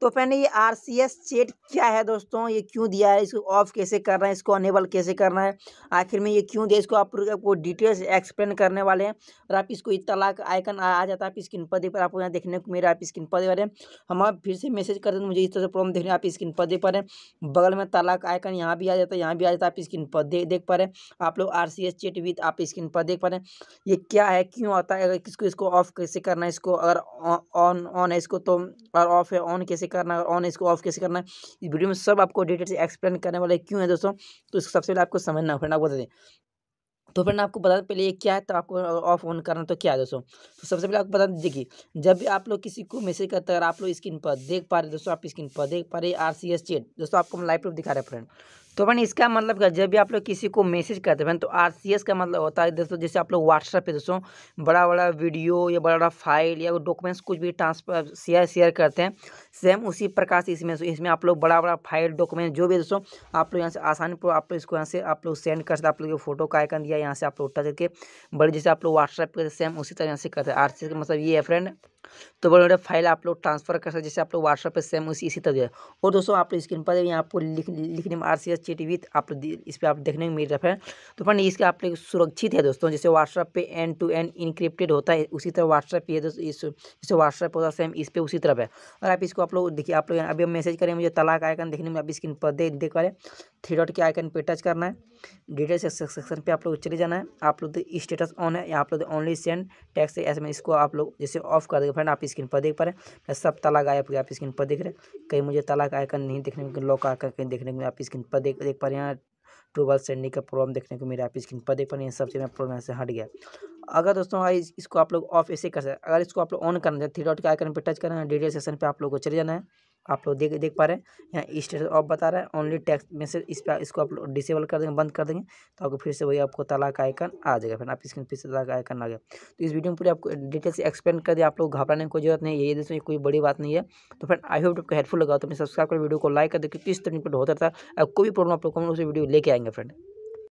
तो फ्रेंड ये are C S चेट क्या है दोस्तों ये क्यों दिया है इसको ऑफ कैसे करना है इसको अनेबल कैसे करना है आखिर में ये क्यों दिया इसको आप आपको डिटेल्स एक्सप्लेन करने वाले हैं और आप इसको ये तलाक आइकन आ, आ जाता है आप स्क्रीन पर देख पर आपको यहाँ देखने को है आप स्क्रीन पर देख रहे हैं हम आप फिर से मैसेज कर दें तो मुझे इस तरह से प्रॉब्लम देख रहे हैं आप स्क्रीन पर देख पा रहे हैं बगल में तलाक आइकन यहाँ भी आ जाता है यहाँ भी आ जाता है आप स्क्रीन पर देख देख पा रहे हैं आप लोग R C S chat with आप स्क्रीन पर देख पा रहे हैं ये क्या है क्यों आता है अगर किसको इसको ऑफ कैसे करना है इसको अगर ऑन ऑन है इसको तो और ऑफ है ऑन कैसे करना है और ऑन इसको ऑफ कैसे करना है इस वीडियो में सब आपको डिटेल से एक्सप्लेन करने वाले क्यों है दोस्तों तो इसको सबसे पहले आपको समझना फ्रेंड आपको बता दें तो फ्रेंड आपको बता पहले ये क्या है तो आपको ऑफ ऑन करना तो क्या है दोस्तों तो सबसे पहले आपको बता देखिए जब भी आप लोग किसी को मैसेज करते हैं आप लोग स्क्रीन पर देख पा रहे दोस्तों आप स्क्रीन पर देख पा रहे आर सी एस चेट दोस्तों आपको हम लाइव प्रूफ दिखा रहे हैं फ्रेंड तो बहन इसका मतलब क्या जब भी आप लोग किसी को मैसेज करते हैं तो आर का मतलब होता है दोस्तों जैसे आप लोग व्हाट्सएप पे दोस्तों बड़ा बड़ा वीडियो या बड़ा बड़ा फाइल या डॉक्यूमेंट्स कुछ भी ट्रांसफर शेयर शेयर करते हैं सेम उसी प्रकार से इसमें इसमें आप लोग बड़ा बड़ा फाइल डॉक्यूमेंट जो भी दोस्तों आप लोग यहाँ से आसानी पर आप लोग इसको यहाँ से आप लोग सेंड कर सकते आप लोग फोटो का आइकन दिया यहाँ से आप लोग उठा करके बड़े जैसे आप लोग व्हाट्सएप करते सेम उसी तरह यहाँ से करते हैं आर का मतलब ये है फ्रेंड तो बड़े बड़े फाइल आप लोग ट्रांसफर कर सकते जैसे आप लोग व्हाट्सएप पर सेम उसी इसी तरह और दोस्तों आप लोग स्क्रीन पर यहाँ आपको लिख लिखने में आर अच्छी टी वी आप इस पर आप देखने को मिल रहा है तो फ्रेंड इसके आप सुरक्षित है दोस्तों जैसे व्हाट्सअप पे एंड टू एंड इनक्रिप्टेड होता है उसी तरह व्हाट्सअप पे जैसे व्हाट्सअप होता है सेम इस पर उसी तरफ है और आप इसको आप लोग देखिए आप लोग अभी मैसेज करें मुझे तलाक आइकन देखने में आप स्क्रीन पर देख देख पा रहे थ्री डॉट के आइकन पे टच करना है डिटेल सेक्शन पे आप लोग चले जाना है आप लोग स्टेटस ऑन है यहाँ आप लोग ओनली सेंड टैक्स है ऐसे में इसको आप लोग जैसे ऑफ कर देंगे फ्रेंड आप स्क्रीन पर देख पा रहे हैं सब तलाक आया आप स्क्रीन पर देख रहे हैं कहीं मुझे तलाक आइकन नहीं देखने को लॉक आकर कहीं देखने को आप स्क्रीन पर देख देख पा रहे हैं ट्रूबल सेंडिंग का प्रॉब्लम देखने को मेरे आप स्क्रीन पर देख पा रहे हैं सबसे मेरा प्रॉब्लम ऐसे हट गया अगर दोस्तों आई इसको आप लोग ऑफ ऐसे कर सकते अगर इसको आप लोग ऑन करना है थ्री डॉट के आइकन पर टच करना है डिटेल सेक्शन पर आप लोग को चले जाना है आप लोग देख देख पा रहे हैं यहाँ स्टेटस ऑफ बता रहा है ओनली टेक्स्ट मैसेज इस पर इसको आप लोग डिसेबल कर देंगे बंद कर देंगे तो आपको फिर से वही आपको तलाक का आइकन आ जाएगा फिर आप स्क्रीन फिर से तलाक का आइकन आ गया तो इस वीडियो में पूरी आपको डिटेल से एक्सप्लेन कर दिया आप लोग घबराने की कोई जरूरत नहीं है ये देश में कोई बड़ी बात नहीं है तो फ्रेंड आई होप आपको हेल्पफुल लगा तो मैं सब्सक्राइब कर वीडियो को लाइक कर देखिए किस तरह होता था कोई प्रॉब्लम आप लोग को वीडियो लेके आएंगे फ्रेंड